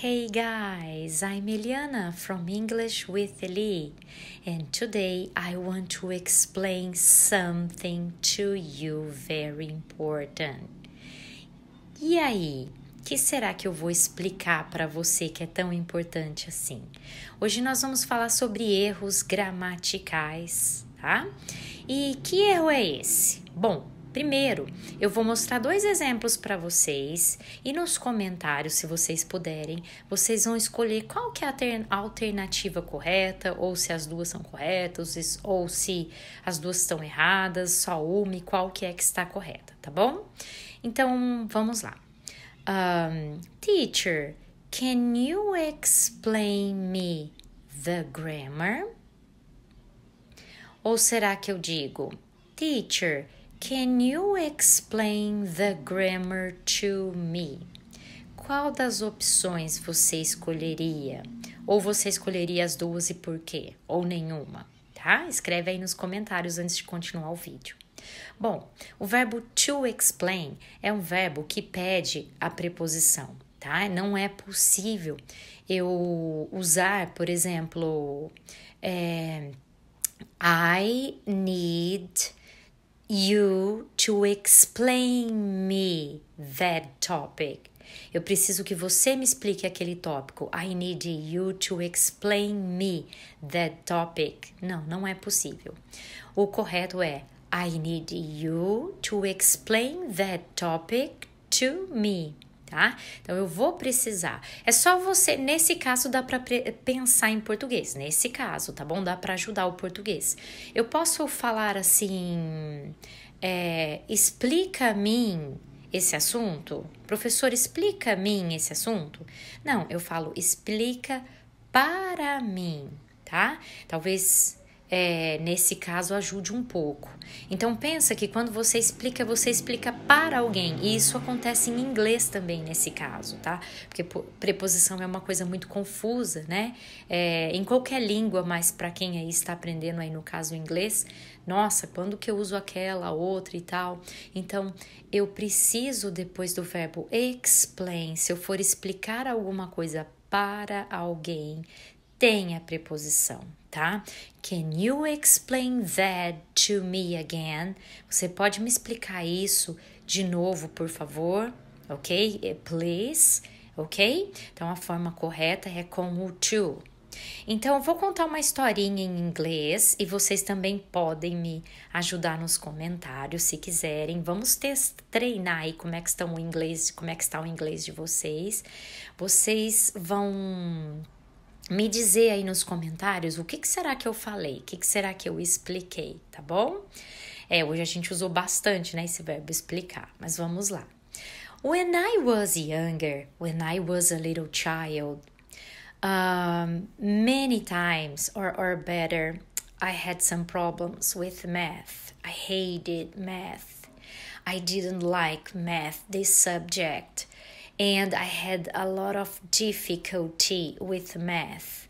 Hey guys, I'm Eliana from English with Eli, and today I want to explain something to you very important. E aí, que será que eu vou explicar para você que é tão importante assim? Hoje nós vamos falar sobre erros gramaticais, tá? E que erro é esse? Bom, Primeiro, eu vou mostrar dois exemplos para vocês e nos comentários, se vocês puderem, vocês vão escolher qual que é a alternativa correta, ou se as duas são corretas, ou se as duas estão erradas, só uma e qual que é que está correta, tá bom? Então, vamos lá. Um, teacher, can you explain me the grammar? Ou será que eu digo, teacher, Can you explain the grammar to me? Qual das opções você escolheria? Ou você escolheria as duas e por quê? Ou nenhuma? Tá? Escreve aí nos comentários antes de continuar o vídeo. Bom, o verbo to explain é um verbo que pede a preposição, tá? Não é possível eu usar, por exemplo, é, I need you to explain me that topic. Eu preciso que você me explique aquele tópico. I need you to explain me that topic. Não, não é possível. O correto é I need you to explain that topic to me tá? Então eu vou precisar. É só você, nesse caso dá para pensar em português, nesse caso, tá bom? Dá para ajudar o português. Eu posso falar assim, é, explica a mim esse assunto? Professor, explica a mim esse assunto? Não, eu falo explica para mim, tá? Talvez é, nesse caso ajude um pouco. Então pensa que quando você explica, você explica para alguém. E isso acontece em inglês também nesse caso, tá? Porque preposição é uma coisa muito confusa, né? É, em qualquer língua, mas para quem aí está aprendendo aí no caso inglês, nossa, quando que eu uso aquela, outra e tal? Então eu preciso depois do verbo explain, se eu for explicar alguma coisa para alguém, tem a preposição tá? Can you explain that to me again? Você pode me explicar isso de novo, por favor? Ok? Eh, please, ok? Então a forma correta é com o to. Então, eu vou contar uma historinha em inglês e vocês também podem me ajudar nos comentários se quiserem. Vamos treinar aí como é que estão o inglês, como é que está o inglês de vocês. Vocês vão me dizer aí nos comentários o que, que será que eu falei, o que, que será que eu expliquei, tá bom? É, hoje a gente usou bastante, né, esse verbo explicar, mas vamos lá. When I was younger, when I was a little child, um, many times, or, or better, I had some problems with math. I hated math. I didn't like math, this subject. and I had a lot of difficulty with math.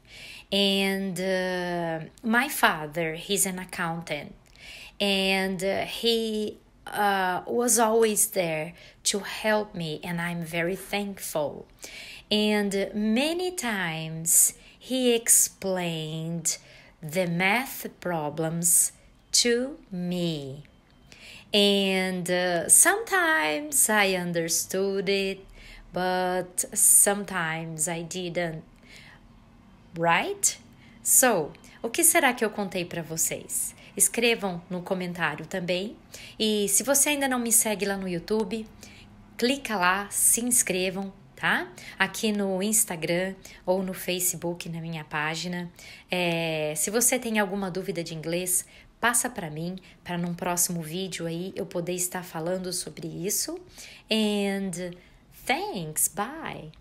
And uh, my father, he's an accountant, and uh, he uh, was always there to help me, and I'm very thankful. And many times he explained the math problems to me. And uh, sometimes I understood it, but sometimes I didn't. Right? So, o que será que eu contei para vocês? Escrevam no comentário também. E se você ainda não me segue lá no YouTube, clica lá, se inscrevam, tá? Aqui no Instagram ou no Facebook, na minha página. É, se você tem alguma dúvida de inglês, passa para mim, para num próximo vídeo aí eu poder estar falando sobre isso. And Thanks. Bye.